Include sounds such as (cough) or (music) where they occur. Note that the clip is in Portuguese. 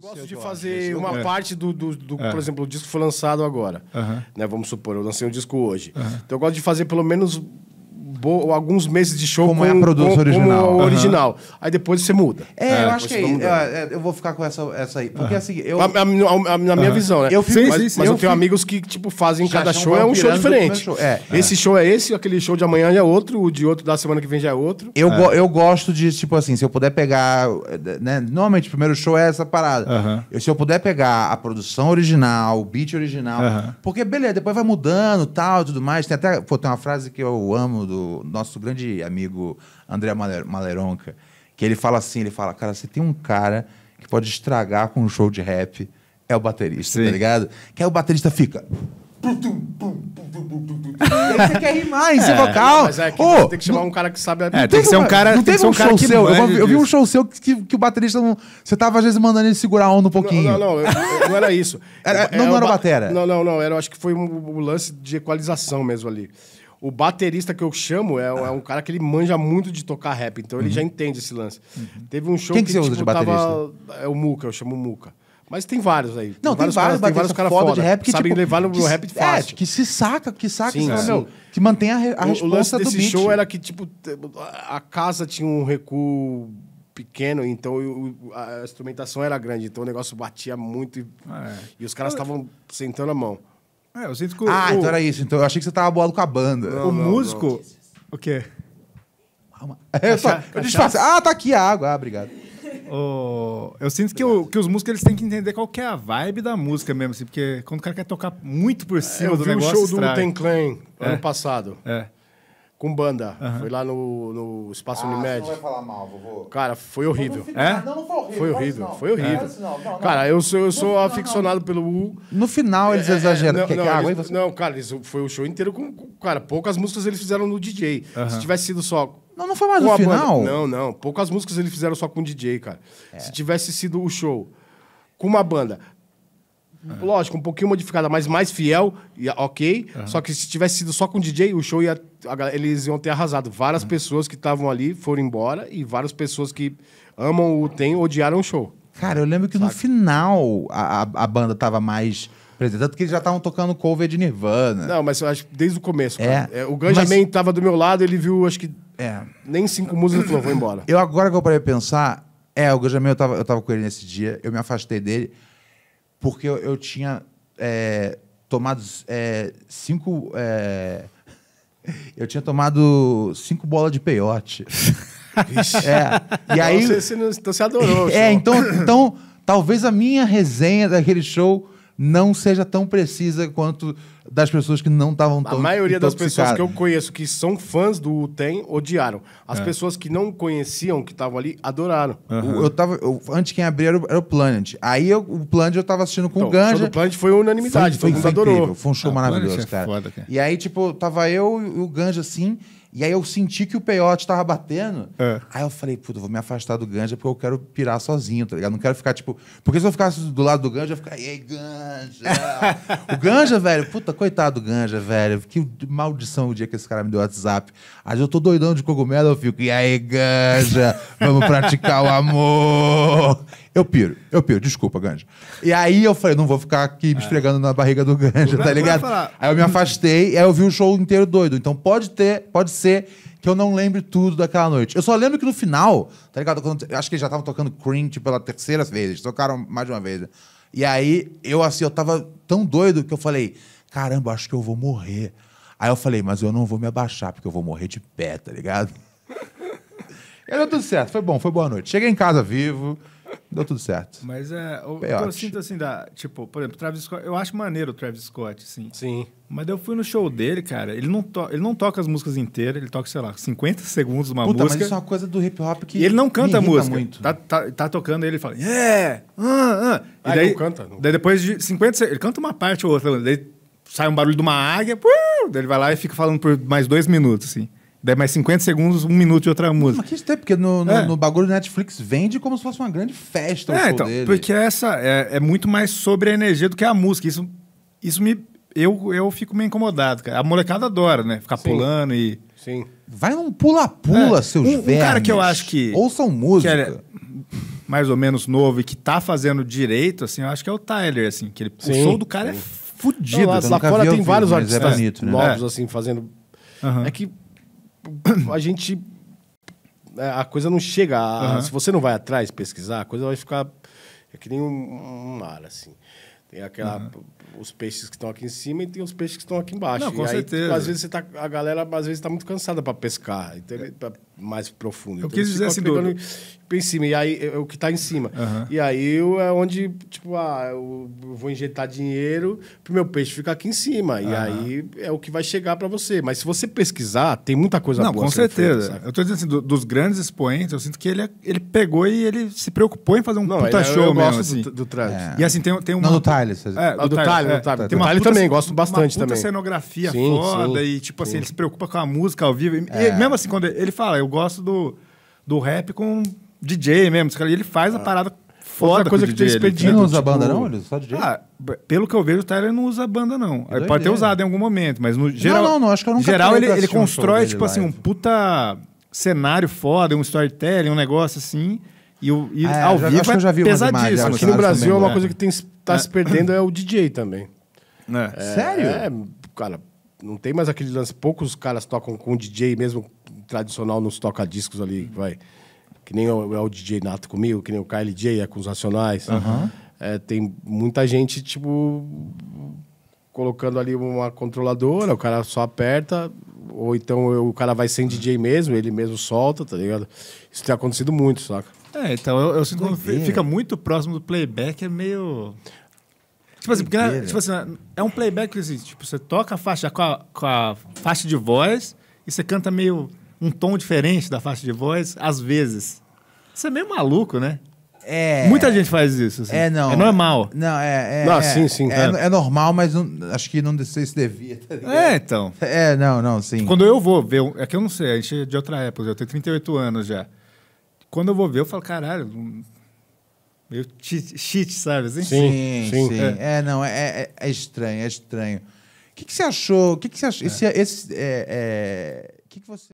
gosto de fazer uma é. parte do, do, do é. por exemplo, o disco foi lançado agora. Né, vamos supor, eu lancei um disco hoje. Então eu gosto de fazer pelo menos bo... alguns meses de show como com, é a produção com, original. Como uhum. original. Aí depois você muda. É, é eu acho que é, é, eu vou ficar com essa, essa aí. Porque uhum. assim, eu... A, a, a, na minha uhum. visão, né? Eu fico, mas, sim, mas eu, eu tenho amigos que, tipo, fazem já cada show, é um show diferente. Show. É, é. Esse show é esse, aquele show de amanhã já é outro, o de outro da semana que vem já é outro. Eu, go é. eu gosto de, tipo assim, se eu puder pegar... Né? Normalmente, o primeiro show é essa parada. se eu puder pegar a produção original, o beat original... Porque, beleza, depois vai mudando, tal, tudo mais. Tem até... Pô, tem uma frase que eu amo do nosso grande amigo André Maleronca, que ele fala assim, ele fala, cara, você tem um cara que pode estragar com um show de rap, é o baterista, tá Sim. tá ligado? Que aí o baterista fica... você quer rimar em é, vocal. Mas é que oh, tem que chamar não, um cara que sabe. É, tem, que ser um cara. Não tem teve um, um show seu. Eu, eu, vi um show seu que, que, que o baterista não. Você tava às vezes mandando ele segurar a onda um pouquinho. Não, não, não, eu, eu, não era isso. Era, é, não, não é era o batera. Não, não, não. Era, acho que foi um, um lance de equalização mesmo ali. O baterista que eu chamo é, é, um cara que ele manja muito de tocar rap, então ele uhum. já entende esse lance. Uhum. Teve um show Quem que, que você tipo, usa de tipo, baterista? Tava, é o Muca, eu chamo o Muca. Mas tem vários aí. Não, tem, tem vários, vários caras, vários caras foda, foda de rap que sabem tipo, levar no que, rap fácil. É, que se saca, que saca, Sim, sabe, é. meu, que mantém a, a o, resposta o lance desse beat. show era que tipo a casa tinha um recuo pequeno, então eu, a instrumentação era grande, então o negócio batia muito e, é. e os caras estavam sentando a mão. É, eu sinto que o, Ah, o... então era isso. Então eu achei que você tava boado com a banda. Não, o não, músico. Não. O quê? Calma. É, eu, só, eu disfarce. Ah, tá aqui a água. Ah, obrigado. Oh, eu sinto que, o, que, os músicos eles têm que entender qual que é a vibe da música mesmo, assim, porque quando o cara quer tocar muito por cima é, eu do vi negócio. o show estraga. do Ten Clan é. ano passado. É. Com banda. Uhum. Foi lá no, no Espaço ah, Unimed. Você não vai falar mal, vovô. Cara, foi horrível. é? não, não foi horrível. Foi horrível. Foi horrível. É. Cara, eu sou, eu sou aficionado pelo U. No final eles é, é exageram. não, é não, cara, eles, foi o show inteiro com. Cara, poucas músicas eles fizeram no DJ. Uhum. Se tivesse sido só. Não, não foi mais no final? Banda. Não, não. Poucas músicas eles fizeram só com DJ, cara. É. Se tivesse sido o show com uma banda é. Lógico, um pouquinho modificada, mas mais fiel, e, ok. Só que se tivesse sido só com DJ, o show ia. A, eles iam ter arrasado. Várias uhum. pessoas que estavam ali foram embora e várias pessoas que amam o Tem odiaram o show. Cara, eu lembro que no final a, a, a banda tava mais Tanto que eles já estavam tocando cover de Nirvana. Não, mas eu acho desde o começo. É. é o Ganja mas... Man tava do meu lado, ele viu, acho que. É. Nem cinco músicas e falou, vou embora. Eu agora que eu parei pensar, é, o Ganja Man, eu tava, eu tava com ele nesse dia, eu me afastei dele porque eu, eu tinha é, tomado é, cinco. É, (laughs) eu tinha tomado cinco bolas de peiote. (laughs) é, e então aí, então, você, você, você adorou. (laughs) É, então, então talvez a minha resenha daquele show não seja tão precisa quanto das pessoas que não estavam tão A maioria das pessoas que eu conheço que são fãs do Tem odiaram. As é. pessoas que não conheciam, que estavam ali, adoraram. Uhum. eu tava, eu, antes quem abriu era, era o, Planet. Aí eu, o Planet eu tava assistindo com então, o Ganja. O Planet foi unanimidade, foi, todo mundo foi adorou. Foi um show ah, maravilhoso, é cara. foda, cara. E aí, tipo, tava eu e o Ganja assim. E aí eu senti que o peiote tava batendo. É. Aí eu falei, puta, vou me afastar do ganja porque eu quero pirar sozinho, tá ligado? Eu não quero ficar, tipo... Porque se eu ficasse do lado do ganja, eu ia ficar... Ei, ganja! (laughs) o ganja, velho... Puta, coitado do ganja, velho. Que maldição o dia que esse cara me deu WhatsApp. Aí eu tô doidão de cogumelo, eu fico... E aí, ganja? Vamos praticar o amor! Eu piro, eu piro, desculpa, Ganja. E aí eu falei, não vou ficar aqui me é. esfregando na barriga do Ganja, tá ligado? Aí eu me afastei e aí eu vi o show inteiro doido. Então pode ter, pode ser que eu não lembre tudo daquela noite. Eu só lembro que no final, tá ligado? Quando, acho que eles já estavam tocando Cream tipo, pela terceira vez, eles tocaram mais de uma vez. E aí eu assim, eu tava tão doido que eu falei, caramba, acho que eu vou morrer. Aí eu falei, mas eu não vou me abaixar, porque eu vou morrer de pé, tá ligado? (laughs) e aí deu tudo certo, foi bom, foi boa noite. Cheguei em casa vivo, Deu tudo certo. Mas é. O, eu sinto assim, da, tipo, por exemplo, Travis Scott. Eu acho maneiro o Travis Scott, assim Sim. Mas eu fui no show dele, cara. Ele não, to, ele não toca as músicas inteiras, ele toca, sei lá, 50 segundos uma Puta, música. Mas isso é uma coisa do hip hop que. E ele não canta a música. Muito. Tá, tá, tá tocando ele fala, yeah! Uh, uh. ah Ah, e daí, não canta. Não. Daí depois de 50 Ele canta uma parte ou outra, daí sai um barulho de uma águia, uh, daí ele vai lá e fica falando por mais dois minutos, assim. Daí mais 50 segundos, um minuto de outra música. Mas que isso tem, é porque no, no, é. no bagulho do Netflix vende como se fosse uma grande festa. É, então, dele. porque essa é, é, muito mais sobre a energia do que a música. Isso, isso me. Eu, eu fico meio incomodado, cara. A molecada adora, né? Ficar Sim. pulando e. Sim. Vai num pula-pula, é. seus um, vermes. Um cara que eu acho que. Ouçam música. Que é mais ou menos novo e que tá fazendo direito, assim, eu acho que é o Tyler, assim. Que ele, O show do cara Sim. é fudido. lá, assim. lá fora tem vários é artistas é bonito, né? novos, assim, fazendo Uhum. É que a gente. É, a coisa não chega. A, uhum. Se você não vai atrás pesquisar, a coisa vai ficar. É que nem um, um mar, assim. Tem aquela, uhum. os peixes que estão aqui em cima e tem os peixes que estão aqui embaixo. Não, com e certeza. às vezes você tá, a galera às vezes está muito cansada para pescar. Então, é. ele, pra, tá mais profundo. Eu então, quis dizer assim, pegando do... em cima, e aí é, é o que está em cima. Uhum. E aí eu é onde, tipo, ah, eu vou injetar dinheiro para o meu peixe ficar aqui em cima. Uhum. E aí é o que vai chegar para você. Mas se você pesquisar, tem muita coisa Não, boa. com certeza. eu estou dizendo assim, do, dos grandes expoentes, eu sinto que ele, é, ele pegou e ele se preocupou em fazer um Não, puta ele, é, show eu, eu Gosto assim. do, do Travis. É. E assim, tem, tem um... Não, do Thales. Ah, é, do, do Thales, é, Tem também, gosto bastante uma puta também. cenografia foda e, tipo assim, ele se preocupa com a música ao vivo. E, mesmo assim, quando ele fala, eu gosto do, do rap com DJ mesmo. ele faz ah. a parada foda coisa que DJ, tem Ele não usa tipo... banda, não? Ele só DJ? Ah, pelo que eu vejo, o Tyler não usa banda, não. É ele pode ter usado em algum momento, mas no geral. Não, não, não acho que eu nunca geral, ele, ele constrói, um tipo assim, live. um puta cenário foda, um storytelling, um negócio assim. E, o, e ah, ao já, vivo é vi pesadíssimo. Aqui no Brasil, também. uma né? coisa que está é. se perdendo é o DJ também. É. É, Sério? É, cara, não tem mais aquele lance. Poucos caras tocam com DJ mesmo tradicional nos toca-discos ali, uhum. vai. Que nem o, é o DJ Nato comigo, que nem o J é com os Racionais. Uhum. É, tem muita gente, tipo, colocando ali uma controladora, o cara só aperta, ou então eu, o cara vai sem DJ uhum. mesmo, ele mesmo solta, tá ligado? Isso tem acontecido muito, saca? É, então eu, eu sinto que fica muito próximo do playback, é meio. Tipo assim, porque, né, tipo assim, é um playback assim, tipo, você toca a faixa com a, com a faixa de voz e você canta meio um tom diferente da faixa de voz, às vezes. Isso é meio maluco, né? É. Muita gente faz isso. Assim. É, não. É normal. Não, é. é não, é, sim, sim. É, é, normal, mas não, acho que não sei se devia. Tá é, então. É, não, não, sim. Quando eu vou ver. É que eu não sei, a gente é de outra época, eu tenho 38 anos já. Quando eu vou ver, eu falo, caralho. Meio cheat, cheat sabe assim? Sim, sim. sim. É. é. não, é, é, é, estranho, é estranho. O que, que você achou? O que, que você achou? Esse. É. esse é, que, que você.